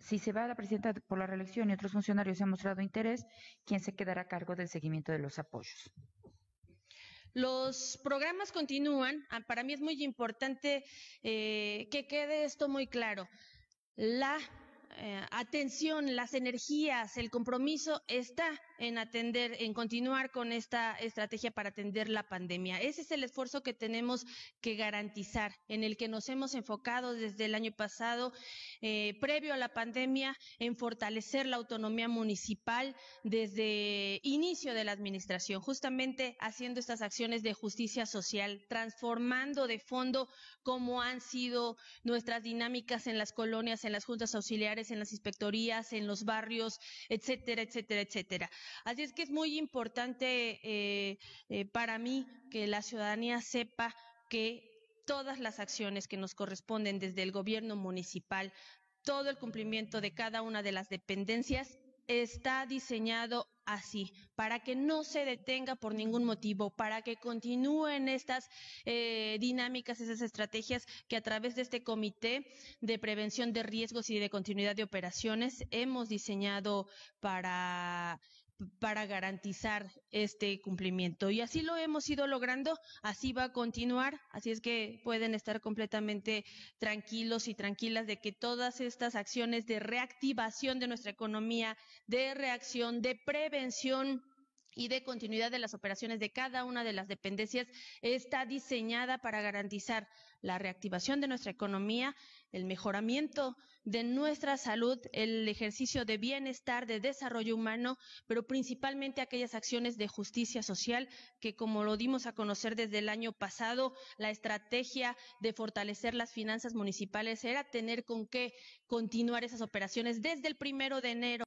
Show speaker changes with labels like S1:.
S1: si se va a la presidenta por la reelección y otros funcionarios se han mostrado interés, ¿quién se quedará a cargo del seguimiento de los apoyos?
S2: Los programas continúan. Ah, para mí es muy importante eh, que quede esto muy claro. La eh, atención, las energías, el compromiso está en atender, en continuar con esta estrategia para atender la pandemia. Ese es el esfuerzo que tenemos que garantizar, en el que nos hemos enfocado desde el año pasado, eh, previo a la pandemia, en fortalecer la autonomía municipal desde inicio de la administración, justamente haciendo estas acciones de justicia social, transformando de fondo cómo han sido nuestras dinámicas en las colonias, en las juntas auxiliares en las inspectorías, en los barrios, etcétera, etcétera, etcétera. Así es que es muy importante eh, eh, para mí que la ciudadanía sepa que todas las acciones que nos corresponden desde el gobierno municipal, todo el cumplimiento de cada una de las dependencias está diseñado así, para que no se detenga por ningún motivo, para que continúen estas eh, dinámicas, esas estrategias que a través de este Comité de Prevención de Riesgos y de Continuidad de Operaciones hemos diseñado para para garantizar este cumplimiento. Y así lo hemos ido logrando, así va a continuar, así es que pueden estar completamente tranquilos y tranquilas de que todas estas acciones de reactivación de nuestra economía, de reacción, de prevención y de continuidad de las operaciones de cada una de las dependencias está diseñada para garantizar la reactivación de nuestra economía, el mejoramiento de nuestra salud, el ejercicio de bienestar, de desarrollo humano, pero principalmente aquellas acciones de justicia social que, como lo dimos a conocer desde el año pasado, la estrategia de fortalecer las finanzas municipales era tener con qué continuar esas operaciones desde el primero de enero.